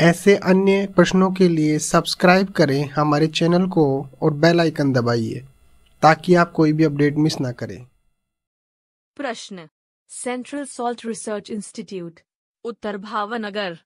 ऐसे अन्य प्रश्नों के लिए सब्सक्राइब करें हमारे चैनल को और बेल आइकन दबाइए ताकि आप कोई भी अपडेट मिस ना करें प्रश्न सेंट्रल सॉल्ट रिसर्च इंस्टीट्यूट उत्तर भावनगर